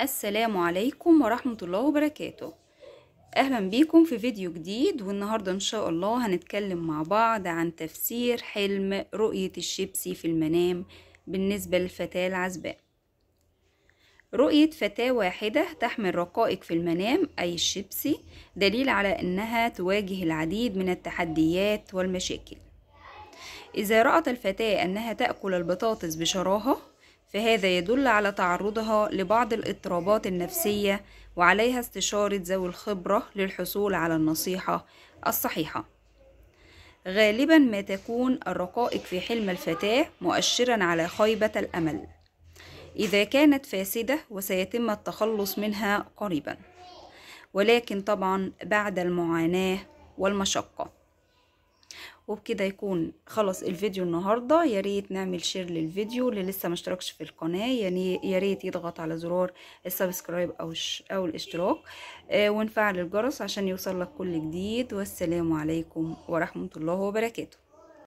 السلام عليكم ورحمة الله وبركاته أهلا بيكم في فيديو جديد والنهاردة إن شاء الله هنتكلم مع بعض عن تفسير حلم رؤية الشيبسي في المنام بالنسبة للفتاة العزباء رؤية فتاة واحدة تحمل رقائق في المنام أي الشيبسي دليل على أنها تواجه العديد من التحديات والمشاكل إذا رأت الفتاة أنها تأكل البطاطس بشراهة فهذا يدل على تعرضها لبعض الاضطرابات النفسية وعليها استشارة ذوي الخبرة للحصول على النصيحة الصحيحة غالبا ما تكون الرقائق في حلم الفتاة مؤشرا على خيبة الأمل إذا كانت فاسدة وسيتم التخلص منها قريبا ولكن طبعا بعد المعاناة والمشقة وبكده يكون خلص الفيديو النهاردة ياريت نعمل شير للفيديو اللي لسه مشتركش في القناة يعني ياريت يضغط على زرار السبسكرايب او او الاشتراك آه ونفعل الجرس عشان يوصل لك كل جديد والسلام عليكم ورحمة الله وبركاته